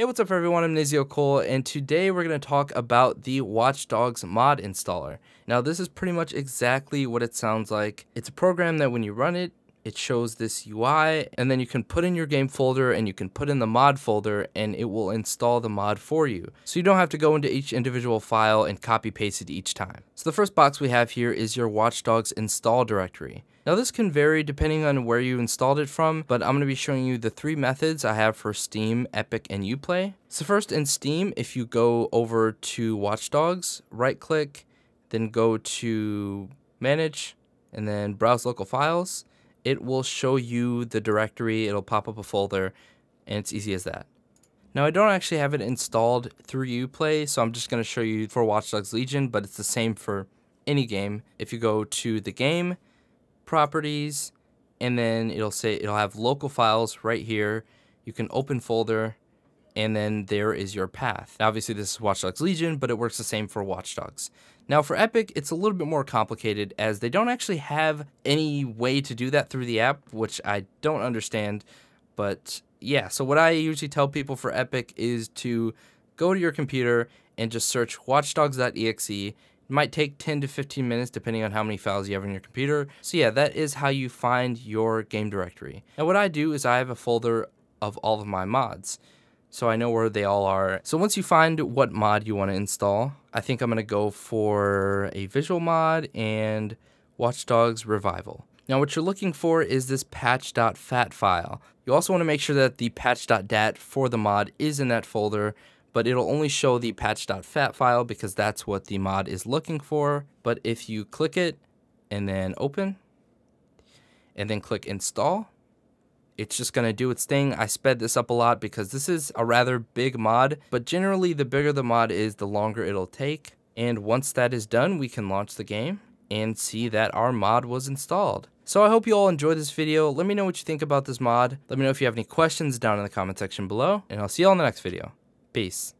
Hey, what's up everyone? I'm Nizio Cole, and today we're going to talk about the Watch Dogs mod installer. Now, this is pretty much exactly what it sounds like. It's a program that when you run it, it shows this UI and then you can put in your game folder and you can put in the mod folder and it will install the mod for you. So you don't have to go into each individual file and copy paste it each time. So the first box we have here is your Watchdogs install directory. Now this can vary depending on where you installed it from, but I'm going to be showing you the three methods I have for Steam, Epic, and Uplay. So first in Steam, if you go over to Watchdogs, right click, then go to manage, and then browse local files it will show you the directory, it'll pop up a folder, and it's easy as that. Now I don't actually have it installed through Uplay, so I'm just gonna show you for Watch Dogs Legion, but it's the same for any game. If you go to the game, properties, and then it'll say it'll have local files right here. You can open folder, and then there is your path. Now, obviously this is Watch Dogs Legion, but it works the same for Watch Dogs. Now for Epic, it's a little bit more complicated as they don't actually have any way to do that through the app, which I don't understand, but yeah. So what I usually tell people for Epic is to go to your computer and just search watchdogs.exe. It might take 10 to 15 minutes depending on how many files you have on your computer. So yeah, that is how you find your game directory. Now what I do is I have a folder of all of my mods so I know where they all are. So once you find what mod you want to install, I think I'm going to go for a visual mod and Watchdogs Revival. Now what you're looking for is this patch.fat file. You also want to make sure that the patch.dat for the mod is in that folder, but it'll only show the patch.fat file because that's what the mod is looking for. But if you click it and then open, and then click install, it's just gonna do its thing. I sped this up a lot because this is a rather big mod, but generally the bigger the mod is, the longer it'll take. And once that is done, we can launch the game and see that our mod was installed. So I hope you all enjoyed this video. Let me know what you think about this mod. Let me know if you have any questions down in the comment section below, and I'll see you all in the next video. Peace.